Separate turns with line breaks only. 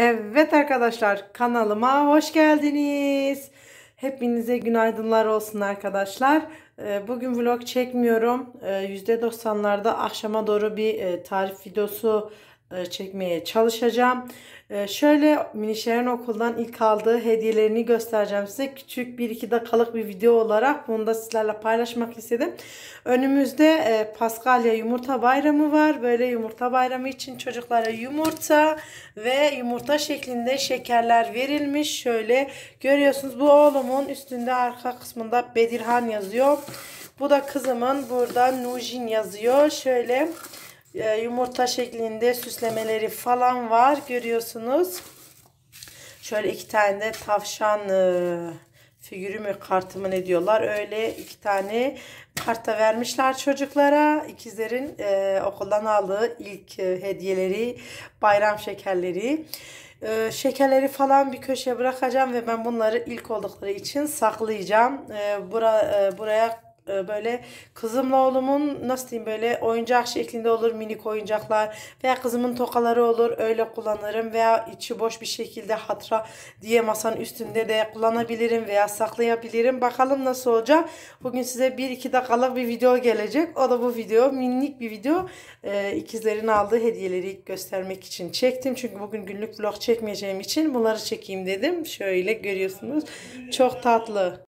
Evet arkadaşlar kanalıma hoş geldiniz. Hepinize günaydınlar olsun arkadaşlar. Ee, bugün vlog çekmiyorum. %90'larda ee, akşama doğru bir e, tarif videosu e, çekmeye çalışacağım. E, şöyle Minişer'in okuldan ilk aldığı hediyelerini göstereceğim size. Küçük 1-2 dakikalık bir video olarak bunu da sizlerle paylaşmak istedim. Önümüzde e, Paskalya yumurta bayramı var. Böyle yumurta bayramı için çocuklara yumurta ve yumurta şeklinde şekerler verilmiş. Şöyle görüyorsunuz bu oğlumun üstünde arka kısmında Bedirhan yazıyor. Bu da kızımın burada Nujin yazıyor. Şöyle... Ee, yumurta şeklinde süslemeleri falan var görüyorsunuz. Şöyle iki tane de tavşan e, figürü mü kartımı ne diyorlar öyle iki tane karta vermişler çocuklara ikizlerin e, okuldan aldığı ilk e, hediyeleri bayram şekerleri e, şekerleri falan bir köşeye bırakacağım ve ben bunları ilk oldukları için saklayacağım e, bura, e, buraya e, böyle kızımla oğlumun nasıl diyeyim böyle oyuncak şeklinde olur minik oyuncaklar veya kızımın tokaları olur öyle kullanırım veya içi boş bir şekilde hatıra diye masanın üstünde de kullanabilirim veya saklayabilirim. Bakalım nasıl olacak. Bugün size 1-2 dakikalık bir video gelecek. O da bu video minik bir video. Ee, ikizlerin aldığı hediyeleri göstermek için çektim. Çünkü bugün günlük vlog çekmeyeceğim için bunları çekeyim dedim. Şöyle görüyorsunuz. Çok tatlı.